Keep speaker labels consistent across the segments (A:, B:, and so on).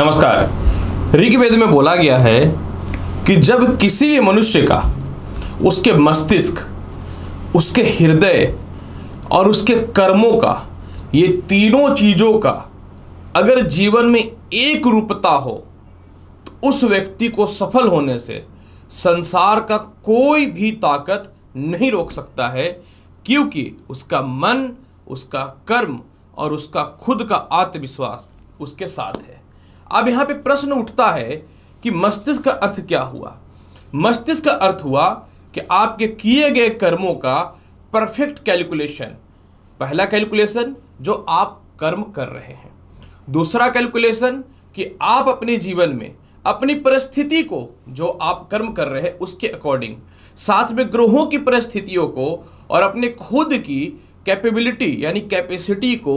A: नमस्कार ऋग्वेद में बोला गया है कि जब किसी भी मनुष्य का उसके मस्तिष्क उसके हृदय और उसके कर्मों का ये तीनों चीज़ों का अगर जीवन में एक रूपता हो तो उस व्यक्ति को सफल होने से संसार का कोई भी ताकत नहीं रोक सकता है क्योंकि उसका मन उसका कर्म और उसका खुद का आत्मविश्वास उसके साथ है अब यहां पे प्रश्न उठता है कि मस्तिष्क का अर्थ क्या हुआ मस्तिष्क का अर्थ हुआ कि आपके किए गए कर्मों का परफेक्ट कैलकुलेशन पहला कैलकुलेशन जो आप कर्म कर रहे हैं दूसरा कैलकुलेशन कि आप अपने जीवन में अपनी परिस्थिति को जो आप कर्म कर रहे हैं उसके अकॉर्डिंग साथ में ग्रहों की परिस्थितियों को और अपने खुद की कैपेबिलिटी यानी कैपेसिटी को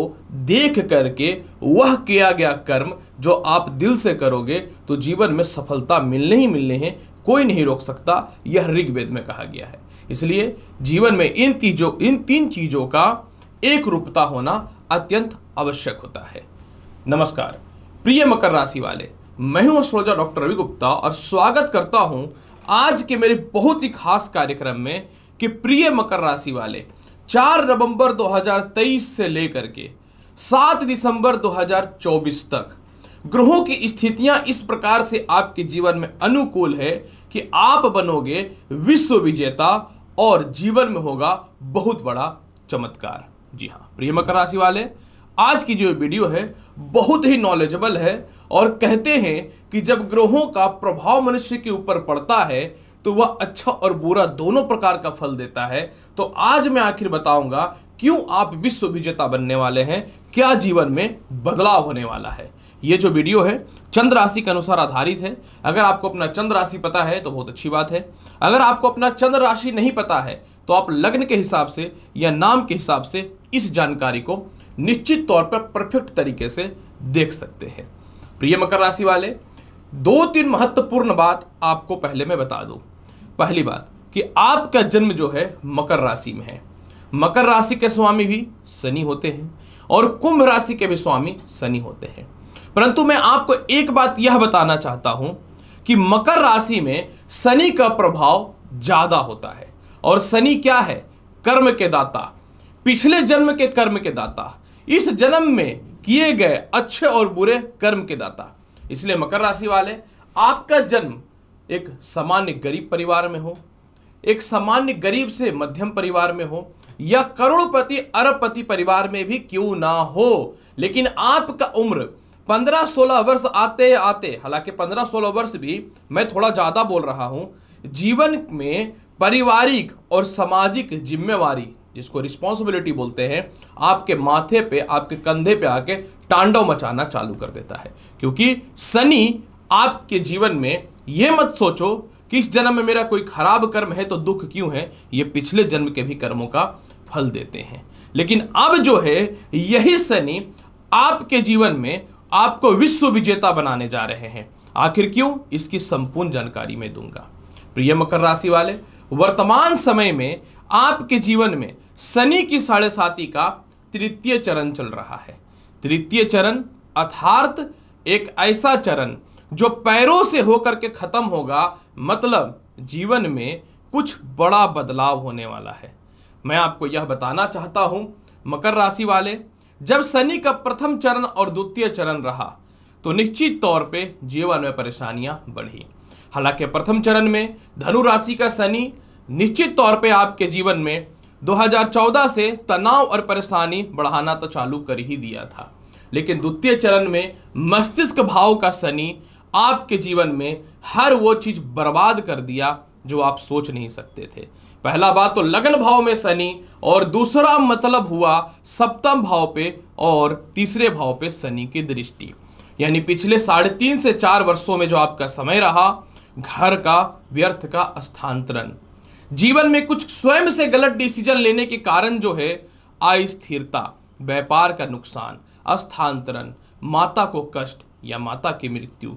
A: देख करके वह किया गया कर्म जो आप दिल से करोगे तो जीवन में सफलता मिलने ही मिलने हैं कोई नहीं रोक सकता यह ऋग्वेद में कहा गया है इसलिए जीवन में इन चीजों इन तीन चीज़ों का एक रूपता होना अत्यंत आवश्यक होता है नमस्कार प्रिय मकर राशि वाले मैं हूं सोजा डॉक्टर रवि गुप्ता और स्वागत करता हूं आज के मेरे बहुत ही खास कार्यक्रम में कि प्रिय मकर राशि वाले 4 नवंबर 2023 से लेकर के 7 दिसंबर 2024 तक ग्रहों की स्थितियां इस प्रकार से आपके जीवन में अनुकूल है कि आप बनोगे विश्व विजेता और जीवन में होगा बहुत बड़ा चमत्कार जी हाँ प्रिय मकर राशि वाले आज की जो वीडियो है बहुत ही नॉलेजेबल है और कहते हैं कि जब ग्रहों का प्रभाव मनुष्य के ऊपर पड़ता है तो वह अच्छा और बुरा दोनों प्रकार का फल देता है तो आज मैं आखिर बताऊंगा क्यों आप विश्व विजेता बनने वाले हैं क्या जीवन में बदलाव होने वाला है ये जो वीडियो है चंद्र राशि के अनुसार आधारित है अगर आपको अपना चंद्र राशि पता है तो बहुत अच्छी बात है अगर आपको अपना चंद्र राशि नहीं पता है तो आप लग्न के हिसाब से या नाम के हिसाब से इस जानकारी को निश्चित तौर पर परफेक्ट तरीके से देख सकते हैं प्रिय मकर राशि वाले दो तीन महत्वपूर्ण बात आपको पहले मैं बता दूं पहली बात कि आपका जन्म जो है मकर राशि में है मकर राशि के स्वामी भी शनि होते हैं और कुंभ राशि के भी स्वामी शनि होते हैं परंतु मैं आपको एक बात यह बताना चाहता हूं कि मकर राशि में शनि का प्रभाव ज़्यादा होता है और शनि क्या है कर्म के दाता पिछले जन्म के कर्म के दाता इस जन्म में किए गए अच्छे और बुरे कर्म के दाता इसलिए मकर राशि वाले आपका जन्म एक सामान्य गरीब परिवार में हो एक सामान्य गरीब से मध्यम परिवार में हो या करोड़पति अरबपति परिवार में भी क्यों ना हो लेकिन आपका उम्र पंद्रह सोलह वर्ष आते आते हालांकि पंद्रह सोलह वर्ष भी मैं थोड़ा ज़्यादा बोल रहा हूँ जीवन में पारिवारिक और सामाजिक जिम्मेवारी जिसको रिस्पॉन्सिबिलिटी बोलते हैं आपके माथे पे आपके कंधे पे आके टांडव मचाना चालू कर देता है क्योंकि शनि आपके जीवन में ये मत सोचो कि इस जन्म में मेरा कोई खराब कर्म है तो दुख क्यों है ये पिछले जन्म के भी कर्मों का फल देते हैं लेकिन अब जो है यही शनि आपके जीवन में आपको विश्व विजेता बनाने जा रहे हैं आखिर क्यों इसकी संपूर्ण जानकारी मैं दूंगा प्रिय मकर राशि वाले वर्तमान समय में आपके जीवन में शनि की साढ़े साथी का तृतीय चरण चल रहा है तृतीय चरण अर्थात एक ऐसा चरण जो पैरों से होकर के ख़त्म होगा मतलब जीवन में कुछ बड़ा बदलाव होने वाला है मैं आपको यह बताना चाहता हूं मकर राशि वाले जब शनि का प्रथम चरण और द्वितीय चरण रहा तो निश्चित तौर पे जीवन में परेशानियां बढ़ी हालांकि प्रथम चरण में धनु राशि का शनि निश्चित तौर पे आपके जीवन में 2014 से तनाव और परेशानी बढ़ाना तो चालू कर ही दिया था लेकिन द्वितीय चरण में मस्तिष्क भाव का शनि आपके जीवन में हर वो चीज़ बर्बाद कर दिया जो आप सोच नहीं सकते थे पहला बात तो लगन भाव में शनि और दूसरा मतलब हुआ सप्तम भाव पे और तीसरे भाव पे शनि की दृष्टि यानी पिछले साढ़े तीन से चार वर्षों में जो आपका समय रहा घर का व्यर्थ का स्थानांतरण जीवन में कुछ स्वयं से गलत डिसीजन लेने के कारण जो है अस्थिरता व्यापार का नुकसान स्थानांतरण माता को कष्ट या माता की मृत्यु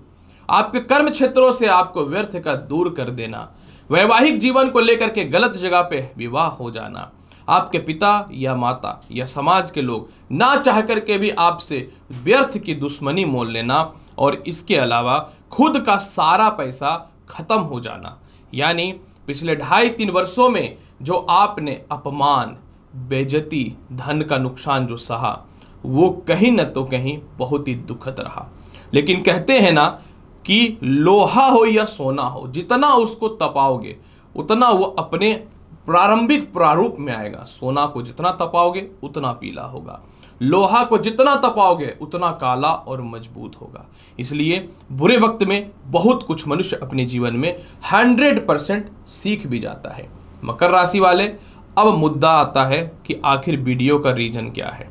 A: आपके कर्म क्षेत्रों से आपको व्यर्थ का दूर कर देना वैवाहिक जीवन को लेकर के गलत जगह पे विवाह हो जाना आपके पिता या माता या समाज के लोग ना चाह कर के भी आपसे व्यर्थ की दुश्मनी मोल लेना और इसके अलावा खुद का सारा पैसा खत्म हो जाना यानी पिछले ढाई तीन वर्षों में जो आपने अपमान बेजती धन का नुकसान जो सहा वो कहीं ना तो कहीं बहुत ही दुखद रहा लेकिन कहते हैं ना कि लोहा हो या सोना हो जितना उसको तपाओगे उतना वो अपने प्रारंभिक प्रारूप में आएगा सोना को जितना तपाओगे उतना पीला होगा लोहा को जितना तपाओगे उतना काला और मजबूत होगा इसलिए बुरे वक्त में बहुत कुछ मनुष्य अपने जीवन में हंड्रेड परसेंट सीख भी जाता है मकर राशि वाले अब मुद्दा आता है कि आखिर वीडियो का रीजन क्या है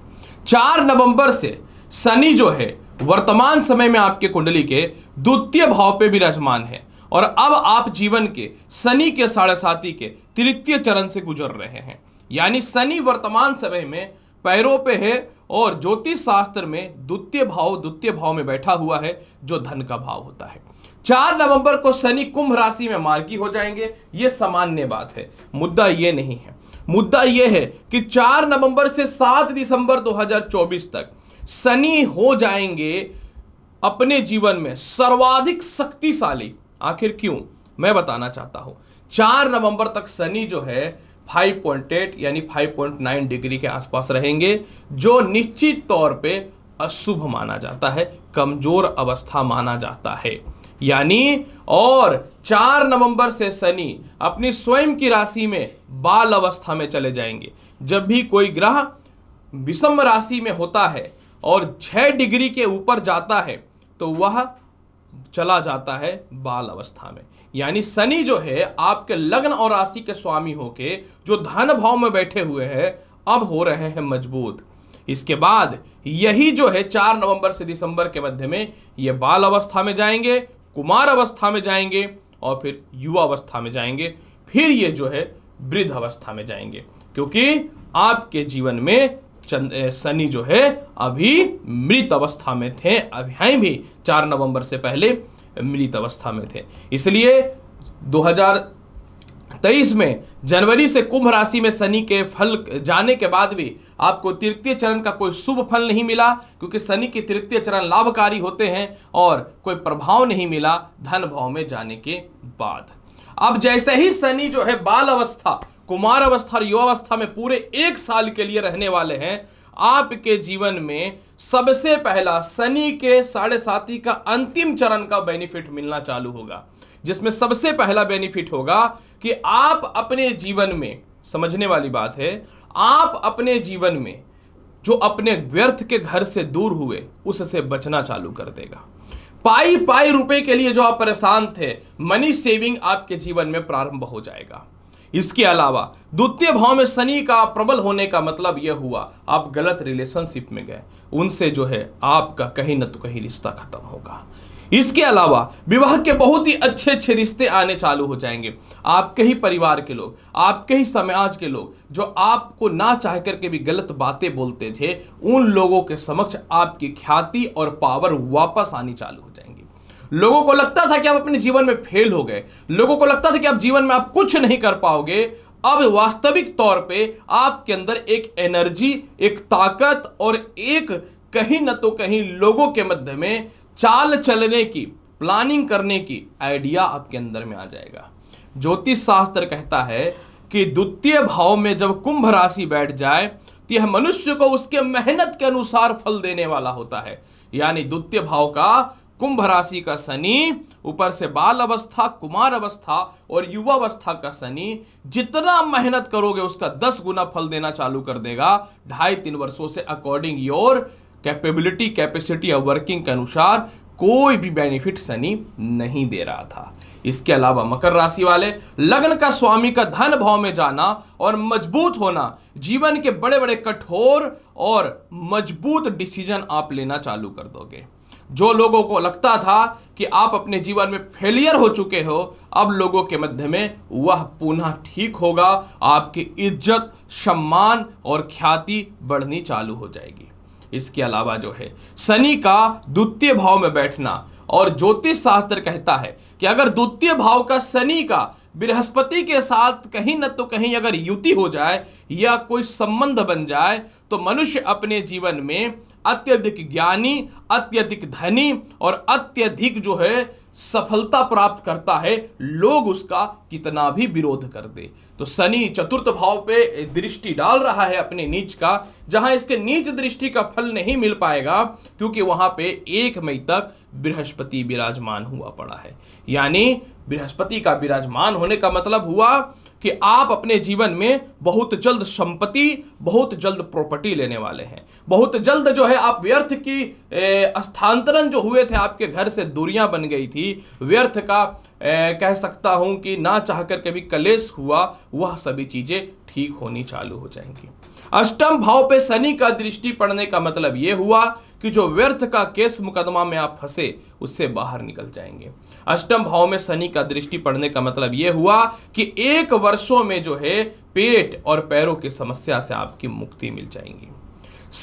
A: चार नवंबर से शनि जो है वर्तमान समय में आपके कुंडली के द्वितीय भाव पे विराजमान है और अब आप जीवन के शनि के साढ़े साथी के तृतीय चरण से गुजर रहे हैं यानी शनि वर्तमान समय में पैरों पे है और ज्योतिष शास्त्र में द्वितीय भाव द्वितीय भाव में बैठा हुआ है जो धन का भाव होता है चार नवंबर को शनि कुंभ राशि में मार्गी हो जाएंगे ये सामान्य बात है मुद्दा ये नहीं है मुद्दा यह है कि 4 नवंबर से 7 दिसंबर 2024 तक शनि हो जाएंगे अपने जीवन में सर्वाधिक शक्तिशाली आखिर क्यों मैं बताना चाहता हूं चार नवंबर तक शनि जो है 5.8 यानी 5.9 डिग्री के आसपास रहेंगे जो निश्चित तौर पे अशुभ माना जाता है कमजोर अवस्था माना जाता है यानी और चार नवंबर से शनि अपनी स्वयं की राशि में बाल अवस्था में चले जाएंगे जब भी कोई ग्रह विषम राशि में होता है और छह डिग्री के ऊपर जाता है तो वह चला जाता है बाल अवस्था में यानी शनि जो है आपके लग्न और राशि के स्वामी होके जो धन भाव में बैठे हुए हैं अब हो रहे हैं मजबूत इसके बाद यही जो है चार नवंबर से दिसंबर के मध्य में ये बाल अवस्था में जाएंगे कुमार अवस्था में जाएंगे और फिर युवा अवस्था में जाएंगे फिर ये जो है वृद्ध अवस्था में जाएंगे क्योंकि आपके जीवन में सनी शनि जो है अभी मृत अवस्था में थे अभी भी चार नवंबर से पहले मृत अवस्था में थे इसलिए 2023 में जनवरी से कुंभ राशि में शनि के फल जाने के बाद भी आपको तृतीय चरण का कोई शुभ फल नहीं मिला क्योंकि शनि के तृतीय चरण लाभकारी होते हैं और कोई प्रभाव नहीं मिला धन भाव में जाने के बाद अब जैसे ही शनि जो है बाल अवस्था कुमार अवस्था और युवावस्था में पूरे एक साल के लिए रहने वाले हैं आपके जीवन में सबसे पहला शनि के साढ़े साथी का अंतिम चरण का बेनिफिट मिलना चालू होगा जिसमें सबसे पहला बेनिफिट होगा कि आप अपने जीवन में समझने वाली बात है आप अपने जीवन में जो अपने व्यर्थ के घर से दूर हुए उससे बचना चालू कर देगा पाई पाई रुपए के लिए जो आप परेशान थे मनी सेविंग आपके जीवन में प्रारंभ हो जाएगा इसके अलावा द्वितीय भाव में शनि का प्रबल होने का मतलब यह हुआ आप गलत रिलेशनशिप में गए उनसे जो है आपका कहीं ना तो कहीं रिश्ता खत्म होगा इसके अलावा विवाह के बहुत ही अच्छे अच्छे रिश्ते आने चालू हो जाएंगे आपके ही परिवार के लोग आपके ही समाज के लोग जो आपको ना चाह करके भी गलत बातें बोलते थे उन लोगों के समक्ष आपकी ख्याति और पावर वापस आनी चालू हो लोगों को लगता था कि आप अपने जीवन में फेल हो गए लोगों को लगता था कि आप जीवन में आप कुछ नहीं कर पाओगे अब वास्तविक तौर पे आपके अंदर एक एनर्जी एक ताकत और एक कहीं ना तो कहीं लोगों के मध्य में चाल चलने की प्लानिंग करने की आइडिया आपके अंदर में आ जाएगा ज्योतिष शास्त्र कहता है कि द्वितीय भाव में जब कुंभ राशि बैठ जाए तो यह मनुष्य को उसके मेहनत के अनुसार फल देने वाला होता है यानी द्वितीय भाव का कुंभ राशि का शनि ऊपर से बाल अवस्था कुमार अवस्था और युवा अवस्था का शनि जितना मेहनत करोगे उसका दस गुना फल देना चालू कर देगा ढाई तीन वर्षों से अकॉर्डिंग योर कैपेबिलिटी कैपेसिटी या वर्किंग के अनुसार कोई भी बेनिफिट शनि नहीं दे रहा था इसके अलावा मकर राशि वाले लग्न का स्वामी का धन भाव में जाना और मजबूत होना जीवन के बड़े बड़े कठोर और मजबूत डिसीजन आप लेना चालू कर दोगे जो लोगों को लगता था कि आप अपने जीवन में फेलियर हो चुके हो अब लोगों के मध्य में वह पुनः ठीक होगा आपकी इज्जत सम्मान और ख्याति बढ़नी चालू हो जाएगी इसके अलावा जो है शनि का द्वितीय भाव में बैठना और ज्योतिष शास्त्र कहता है कि अगर द्वितीय भाव का शनि का बृहस्पति के साथ कहीं न तो कहीं अगर युति हो जाए या कोई संबंध बन जाए तो मनुष्य अपने जीवन में अत्यधिक ज्ञानी अत्यधिक धनी और अत्यधिक जो है सफलता प्राप्त करता है लोग उसका कितना भी विरोध कर दे तो शनि चतुर्थ भाव पे दृष्टि डाल रहा है अपने नीच का जहां इसके नीच दृष्टि का फल नहीं मिल पाएगा क्योंकि वहां पे एक मई तक बृहस्पति विराजमान हुआ पड़ा है यानी बृहस्पति का विराजमान होने का मतलब हुआ कि आप अपने जीवन में बहुत जल्द संपत्ति बहुत जल्द प्रॉपर्टी लेने वाले हैं बहुत जल्द जो है आप व्यर्थ की स्थानांतरण जो हुए थे आपके घर से दूरियां बन गई थी व्यर्थ का ए, कह सकता हूं कि ना चाहकर कभी कलेश हुआ वह सभी चीज़ें ठीक होनी चालू हो जाएंगी अष्टम भाव पे शनि का दृष्टि पड़ने का मतलब यह हुआ कि जो व्यर्थ का केस मुकदमा में आप फंसे उससे बाहर निकल जाएंगे अष्टम भाव में शनि का दृष्टि पड़ने का मतलब यह हुआ कि एक वर्षों में जो है पेट और पैरों की समस्या से आपकी मुक्ति मिल जाएंगी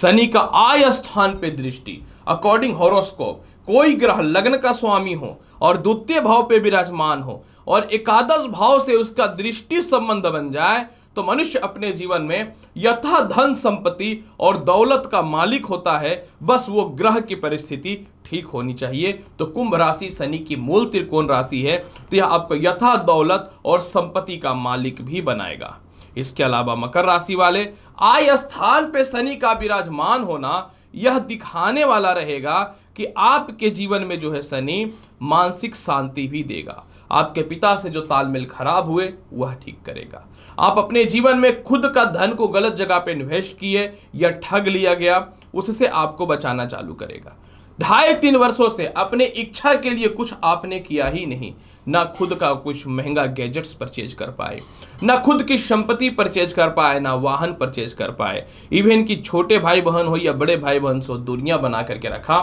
A: शनि का आय स्थान पे दृष्टि अकॉर्डिंग होरोस्कोप कोई ग्रह लग्न का स्वामी हो और द्वितीय भाव पे विराजमान हो और एकादश भाव से उसका दृष्टि संबंध बन जाए तो मनुष्य अपने जीवन में यथा धन संपत्ति और दौलत का मालिक होता है बस वो ग्रह की परिस्थिति ठीक होनी चाहिए तो कुंभ राशि शनि की मूल त्रिकोण राशि है तो यह आपको यथा दौलत और संपत्ति का मालिक भी बनाएगा इसके अलावा मकर राशि वाले आय स्थान पर शनि का विराजमान होना यह दिखाने वाला रहेगा कि आपके जीवन में जो है शनि मानसिक शांति भी देगा आपके पिता से जो तालमेल खराब हुए वह ठीक करेगा आप अपने जीवन में खुद का धन को गलत जगह पर इन्वेस्ट किए या ठग लिया गया उससे आपको बचाना चालू करेगा ढाई तीन वर्षों से अपने इच्छा के लिए कुछ आपने किया ही नहीं ना खुद का कुछ महंगा गैजेट्स परचेज कर पाए ना खुद की संपत्ति परचेज कर पाए ना वाहन परचेज कर पाए इवन कि छोटे भाई बहन हो या बड़े भाई बहन से दुनिया बना करके रखा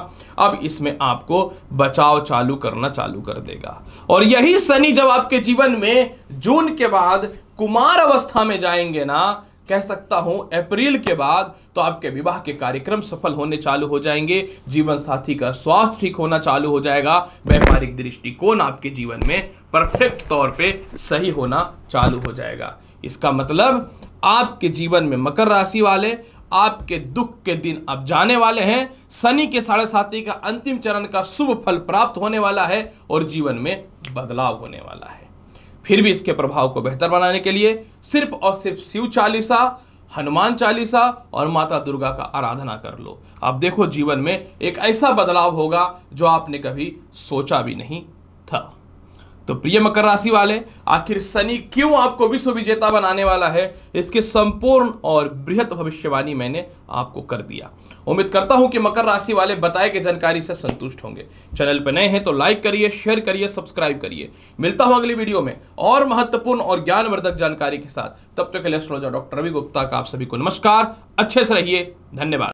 A: अब इसमें आपको बचाव चालू करना चालू कर देगा और यही शनि जब आपके जीवन में जून के बाद कुमार अवस्था में जाएंगे ना कह सकता हूं अप्रैल के बाद तो आपके विवाह के कार्यक्रम सफल होने चालू हो जाएंगे जीवन साथी का स्वास्थ्य ठीक होना चालू हो जाएगा व्यापारिक दृष्टिकोण आपके जीवन में परफेक्ट तौर पे सही होना चालू हो जाएगा इसका मतलब आपके जीवन में मकर राशि वाले आपके दुख के दिन अब जाने वाले हैं शनि के साढ़े साथी का अंतिम चरण का शुभ फल प्राप्त होने वाला है और जीवन में बदलाव होने वाला है फिर भी इसके प्रभाव को बेहतर बनाने के लिए सिर्फ और सिर्फ शिव चालीसा हनुमान चालीसा और माता दुर्गा का आराधना कर लो आप देखो जीवन में एक ऐसा बदलाव होगा जो आपने कभी सोचा भी नहीं था तो प्रिय मकर राशि वाले आखिर शनि क्यों आपको विश्व विजेता बनाने वाला है इसकी संपूर्ण और बृहत भविष्यवाणी मैंने आपको कर दिया उम्मीद करता हूं कि मकर राशि वाले बताए गए जानकारी से संतुष्ट होंगे चैनल पर नए हैं तो लाइक करिए शेयर करिए सब्सक्राइब करिए मिलता हूं अगली वीडियो में और महत्वपूर्ण और ज्ञानवर्धक जानकारी के साथ तब तक तो के लिए एस्ट्रोलॉजर डॉक्टर रवि गुप्ता का आप सभी को नमस्कार अच्छे से रहिए धन्यवाद